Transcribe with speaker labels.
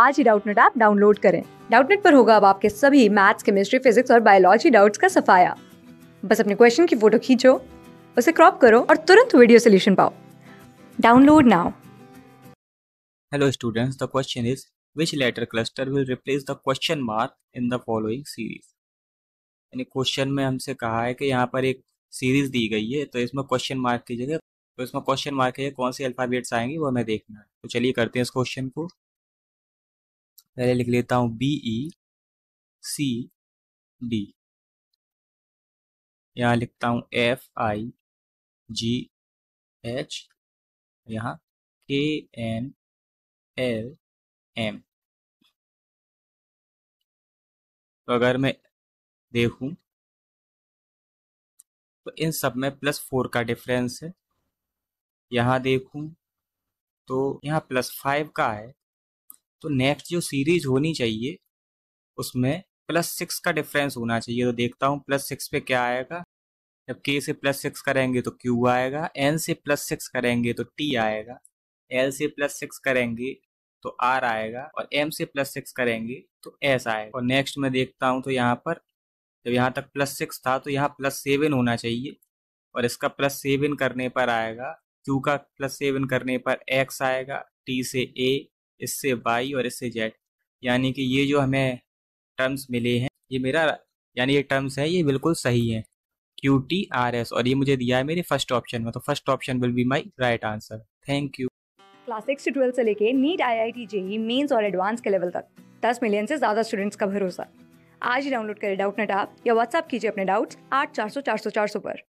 Speaker 1: आज ही Doubtnut app download करें डाउटनेट पर होगा अब आपके सभी मैथ्स केमिस्ट्री फिजिक्स और बायोलॉजी डाउट्स का सफाया बस अपने क्वेश्चन की फोटो खींचो उसे क्रॉप करो और तुरंत वीडियो सोल्यूशन पाओ download now
Speaker 2: hello students the question is which letter cluster will replace the question mark in the following series यानी क्वेश्चन में हमसे कहा है कि यहाँ पर एक सीरीज दी गई है तो इसमें क्वेश्चन मार्क की जगह तो इसमें क्वेश्चन मार्क है कौन सी अल्फाबेट्स आएंगी वो हमें देखना है तो चलिए करते हैं इस क्वेश्चन को
Speaker 3: पहले लिख लेता हूँ बी ई सी डी यहाँ लिखता हूँ एफ आई जी एच यहाँ के एन एल एम तो अगर मैं देखूं तो इन सब में प्लस फोर का डिफरेंस है
Speaker 2: यहाँ देखूं तो यहाँ प्लस फाइव का है तो नेक्स्ट जो सीरीज होनी चाहिए उसमें प्लस सिक्स का डिफरेंस होना चाहिए तो देखता हूँ प्लस सिक्स पे क्या आएगा जब के से प्लस सिक्स करेंगे तो क्यू आएगा एन से प्लस सिक्स करेंगे तो टी आएगा एल से प्लस सिक्स करेंगे तो आर आएगा और एम से प्लस सिक्स करेंगे तो एस आएगा और नेक्स्ट मैं देखता हूँ तो यहाँ पर जब यहाँ तक प्लस सिक्स था तो यहाँ प्लस सेवन होना चाहिए और इसका प्लस सेवन करने पर आएगा क्यू का प्लस सेवन करने पर एक्स आएगा टी से ए इससे वाई और इससे जेड यानी कि ये जो हमें टर्म्स मिले हैं ये मेरा यानी ये टर्म्स है ये बिल्कुल सही है क्यू टी आर एस और ये मुझे दिया है मेरे फर्स्ट ऑप्शन में तो first option will be my right answer thank you
Speaker 1: class six से ट्वेल्थ से लेके NEET I I T JEE mains और एडवांस के लेवल तक दस मिलियन से ज्यादा स्टूडेंट्स का भरोसा आज ही डाउनलोड करें डाउट नेट आप या व्हाट्सअप कीजिए अपने डाउट्स आठ चार सौ चार सौ चार सौ पर